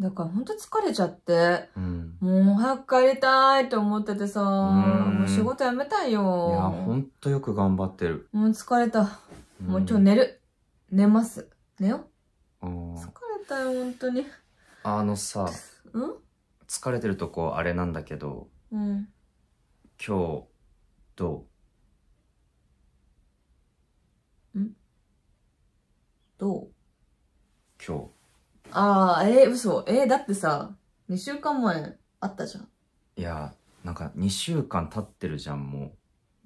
だからほんと疲れちゃって、うん、もう早く帰りたいと思っててさ、もう仕事辞めたいよ。いや、ほんとよく頑張ってる。もう疲れた。もう今日寝る。寝ます。寝よ。疲れたよ、ほんとに。あのさ、うん疲れてるとこあれなんだけど、うん、今日、どうんどう今日。ああ、えー、嘘。えー、だってさ、2週間前あったじゃん。いや、なんか2週間経ってるじゃん、も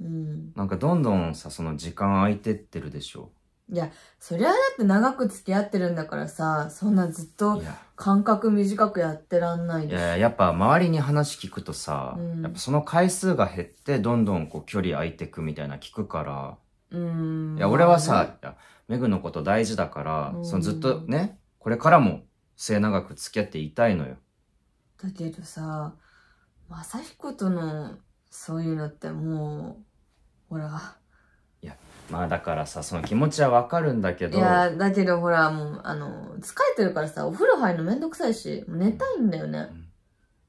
う。うん。なんかどんどんさ、その時間空いてってるでしょ。いや、そりゃだって長く付き合ってるんだからさ、そんなずっと間隔短くやってらんないいや、やっぱ周りに話聞くとさ、うん、やっぱその回数が減って、どんどんこう距離空いてくみたいな聞くから、うん。いや、俺はさ、メグのこと大事だから、うん、そのずっとね、これからも末永く付き合っていたいのよ。だけどさ、正彦とのそういうのってもう、ほら。いや、まあだからさ、その気持ちはわかるんだけど。いや、だけどほら、もう、あの、疲れてるからさ、お風呂入るのめんどくさいし、寝たいんだよね。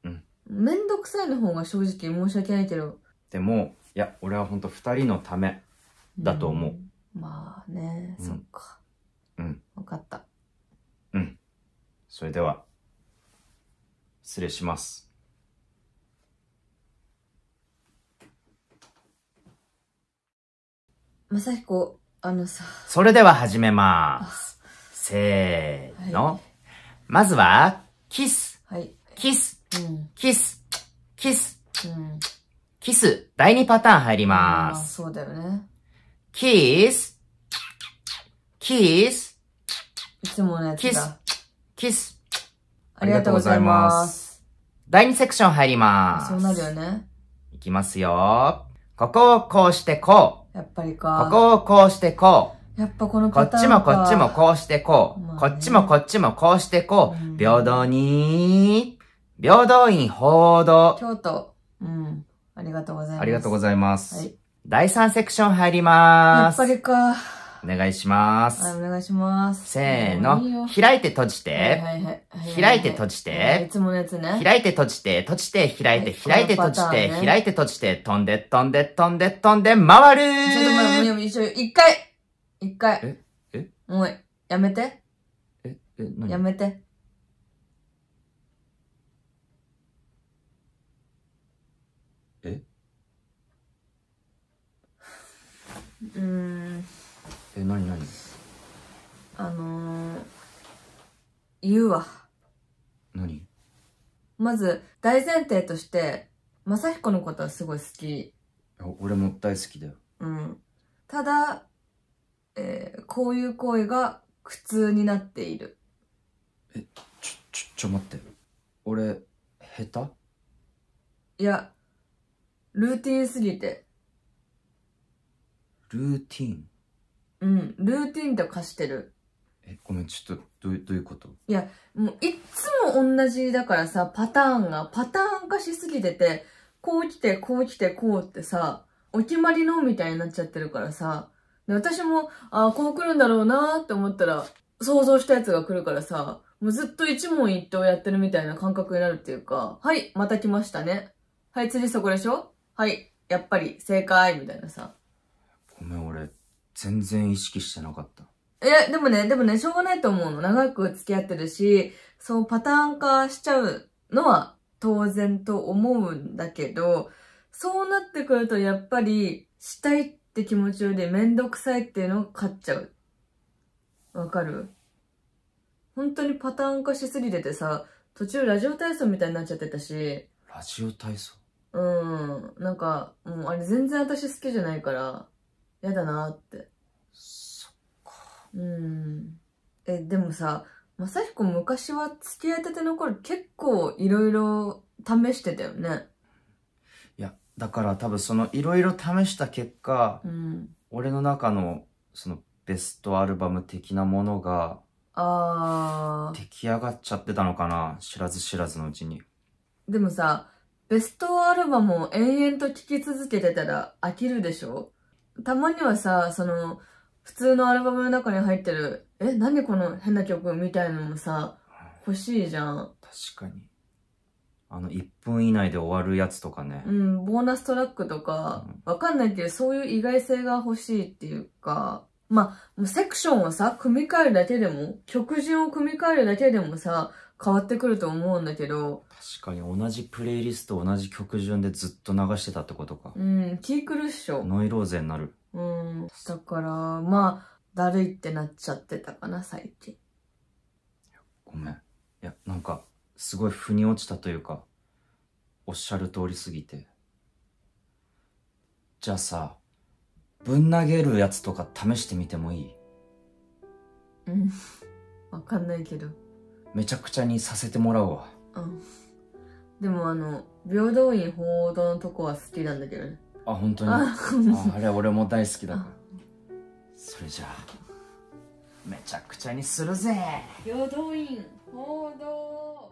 うん。うん、めんどくさいの方が正直申し訳ないけど。でも、いや、俺はほんと二人のためだと思う。うん、まあね、うん、そっか。うん。わかった。それでは、失礼します。まさひこ、あのさ。それでは始めます。せーの。はい、まずは、キス。はい、キス。うん、キス。キス。うん、キス。第2パターン入ります。そうだよね。キース。キース。いつもね、キス。キス。ありがとうございます。第2セクション入ります。そうなるよね。いきますよ。ここをこうしてこう。やっぱりか。ここをこうしてこう。やっぱこのこっちもこっちもこうしてこう。ね、こっちもこっちもこうしてこう。うん、平等に、平等院報道。京都。うん。ありがとうございます。ありがとうございます。はい、第3セクション入ります。やっぱりか。お願いします。はい、お願いします。せーの。開いて閉じて。開いて閉じて。いつものやつね。開いて閉じて、閉じて、開いて、開いて閉じて、開いて閉じて、飛んで、飛んで、飛んで、飛んで、回るちょっと待って、一回一回。ええもう、やめて。え、え、やめて。えうん。え何何あのー、言うわ何まず大前提として正彦のことはすごい好き俺も大好きだようんただ、えー、こういう行為が苦痛になっているえちょちょちょ待って俺下手いやルーティンすぎてルーティンうん、ルーティンと化してる。え、ごめん、ちょっと、どうどういうこといや、もう、いっつも同じだからさ、パターンが、パターン化しすぎてて、こう来て、こう来て、こうってさ、お決まりのみたいになっちゃってるからさ、で、私も、ああ、こう来るんだろうなーって思ったら、想像したやつが来るからさ、もうずっと一問一答やってるみたいな感覚になるっていうか、はい、また来ましたね。はい、次そこでしょはい、やっぱり、正解みたいなさ。全然意識してなかった。いや、でもね、でもね、しょうがないと思うの。長く付き合ってるし、そうパターン化しちゃうのは当然と思うんだけど、そうなってくるとやっぱり、したいって気持ちよりめんどくさいっていうのを勝っちゃう。わかる本当にパターン化しすぎててさ、途中ラジオ体操みたいになっちゃってたし。ラジオ体操うん。なんか、もうあれ全然私好きじゃないから。嫌だなってそっかうんえでもさ正彦昔は付き合いたての頃結構いろいろ試してたよねいやだから多分そのいろいろ試した結果、うん、俺の中のそのベストアルバム的なものがあ出来上がっちゃってたのかな知らず知らずのうちにでもさベストアルバムを延々と聴き続けてたら飽きるでしょたまにはさ、その、普通のアルバムの中に入ってる、え、なんでこの変な曲みたいなのもさ、欲しいじゃん。確かに。あの、1分以内で終わるやつとかね。うん、ボーナストラックとか、わかんないけど、そういう意外性が欲しいっていうか、まあ、セクションをさ、組み替えるだけでも、曲順を組み替えるだけでもさ、変わってくると思うんだけど。確かに同じプレイリスト、同じ曲順でずっと流してたってことか。うん、気狂っしょ。ノイローゼになる。うん。だから、まあ、だるいってなっちゃってたかな、最近。ごめん。いや、なんか、すごい腑に落ちたというか、おっしゃる通りすぎて。じゃあさ、ぶん投げるやつとか試してみてもいいうん。わかんないけど。めちゃくちゃにさせてもらうわうでもあの平等院報道のとこは好きなんだけどねあ本当にああれ俺も大好きだそれじゃあめちゃくちゃにするぜ平等院報道